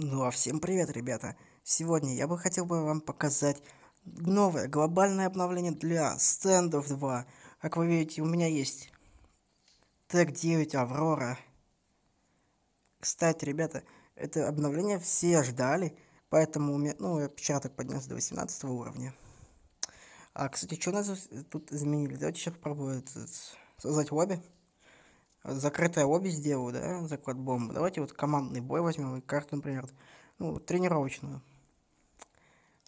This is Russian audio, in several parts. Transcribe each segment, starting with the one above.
Ну а всем привет, ребята! Сегодня я бы хотел бы вам показать новое глобальное обновление для стендов 2. Как вы видите, у меня есть тег 9 Аврора. Кстати, ребята, это обновление все ждали, поэтому у меня, ну, я отпечаток поднялся до 18 уровня. А, кстати, что у нас тут изменили? Давайте сейчас попробую создать лобби закрытое лобби сделаю, да, заклад бомбы. Давайте вот командный бой возьмем и карту, например, ну, тренировочную.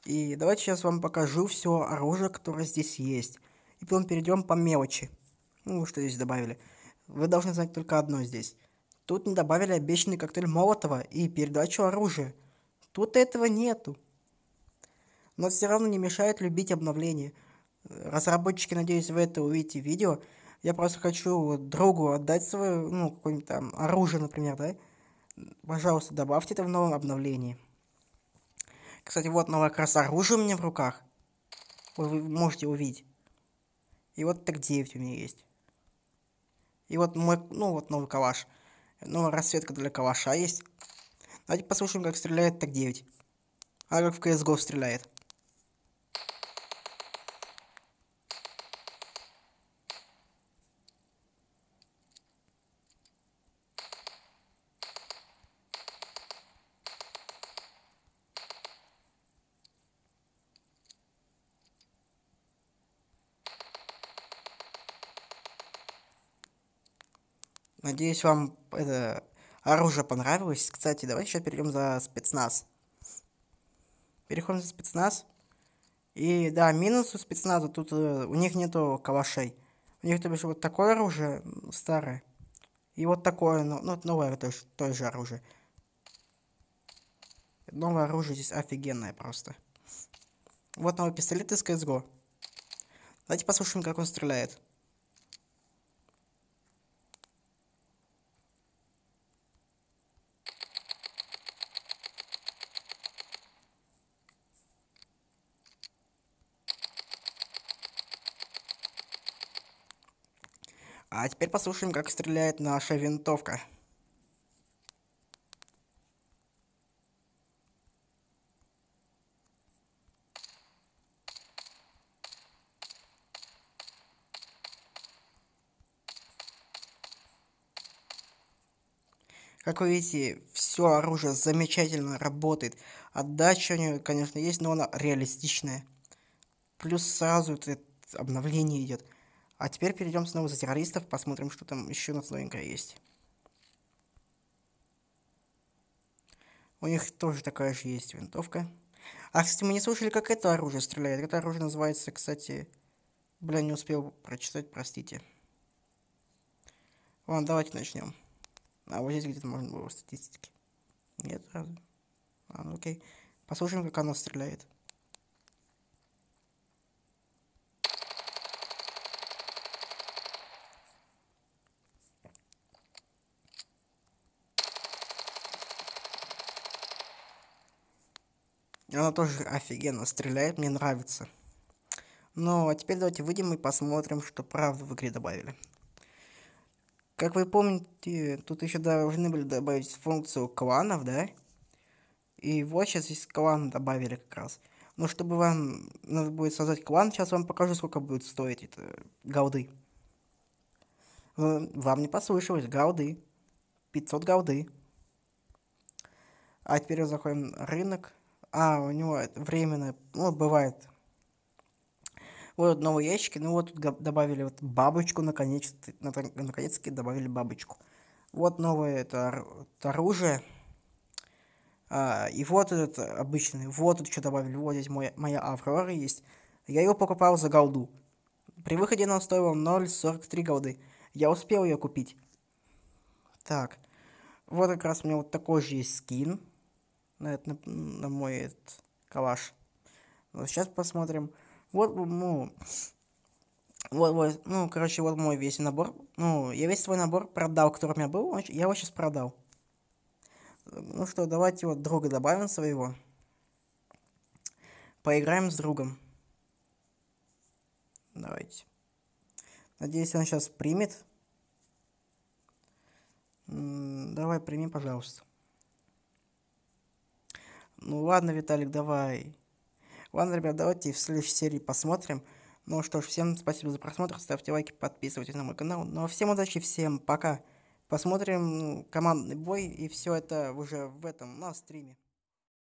И давайте сейчас вам покажу все оружие, которое здесь есть. И потом перейдем по мелочи. Ну, что здесь добавили. Вы должны знать только одно здесь. Тут не добавили обещанный коктейль Молотова и передачу оружия. Тут этого нету. Но все равно не мешает любить обновления. Разработчики, надеюсь, вы это увидите в видео. Я просто хочу вот другу отдать свое, ну, какое-нибудь там оружие, например, да? Пожалуйста, добавьте это в новом обновлении. Кстати, вот новое как раз оружие у меня в руках. вы можете увидеть. И вот так 9 у меня есть. И вот мой, ну вот новый калаш. Новая ну, расцветка для калаша есть. Давайте послушаем, как стреляет так 9. А как в CSGO стреляет. Надеюсь, вам это оружие понравилось. Кстати, давайте сейчас перейдем за спецназ. Переходим за спецназ. И да, минус у спецназа, тут э, у них нету калашей. У них, то бишь, вот такое оружие старое. И вот такое, ну, ну новое тоже, тоже же оружие. Новое оружие здесь офигенное просто. Вот новый пистолет из CSGO. Давайте послушаем, как он стреляет. А теперь послушаем, как стреляет наша винтовка. Как вы видите, все оружие замечательно работает. Отдача у нее, конечно, есть, но она реалистичная. Плюс сразу это обновление идет. А теперь перейдем снова за террористов, посмотрим, что там еще у нас новенькое есть. У них тоже такая же есть винтовка. А, кстати, мы не слышали, как это оружие стреляет. Это оружие называется, кстати... Бля, не успел прочитать, простите. Ладно, давайте начнем. А вот здесь где-то можно было статистики. Нет, разве? А, ну окей. Послушаем, как оно стреляет. Она тоже офигенно стреляет, мне нравится. Ну, а теперь давайте выйдем и посмотрим, что правда в игре добавили. Как вы помните, тут еще должны были добавить функцию кланов, да? И вот сейчас здесь клан добавили как раз. Но ну, чтобы вам надо будет создать клан, сейчас вам покажу, сколько будет стоить это голды. Вам не послышалось, голды. 500 голды. А теперь заходим на рынок. А, у него временно, ну, бывает. Вот новые ящики, ну вот тут добавили вот бабочку, наконец-то, наконец-таки добавили бабочку. Вот новое это, это оружие. А, и вот этот обычный, вот тут что добавили, вот здесь мой, моя Аврора есть. Я его покупал за голду. При выходе она стоила 0,43 голды. Я успел ее купить. Так, вот как раз у меня вот такой же есть скин на, на, на мой этот калаш. Вот сейчас посмотрим. Вот, ну, вот, вот, ну, короче, вот мой весь набор. Ну, я весь свой набор продал, который у меня был, я его сейчас продал. Ну что, давайте вот друга добавим своего. Поиграем с другом. Давайте. Надеюсь, он сейчас примет. Давай, прими, пожалуйста. Ну ладно, Виталик, давай. Ладно, ребят, давайте в следующей серии посмотрим. Ну что ж, всем спасибо за просмотр, ставьте лайки, подписывайтесь на мой канал. Ну а всем удачи, всем пока. Посмотрим ну, командный бой и все это уже в этом, на стриме.